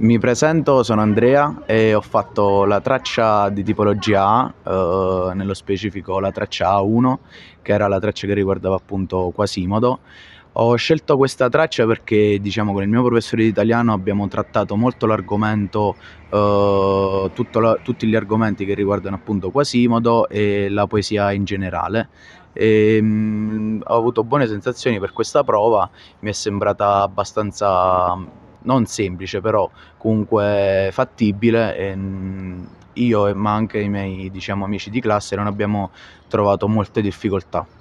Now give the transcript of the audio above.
Mi presento, sono Andrea e ho fatto la traccia di tipologia A, eh, nello specifico la traccia A1, che era la traccia che riguardava appunto Quasimodo. Ho scelto questa traccia perché diciamo con il mio professore di italiano abbiamo trattato molto l'argomento, eh, la, tutti gli argomenti che riguardano appunto Quasimodo e la poesia in generale. E, ehm, mh, ho avuto buone sensazioni per questa prova, mi è sembrata abbastanza non semplice, però comunque fattibile. E mm, io, ma anche i miei diciamo, amici di classe, non abbiamo trovato molte difficoltà.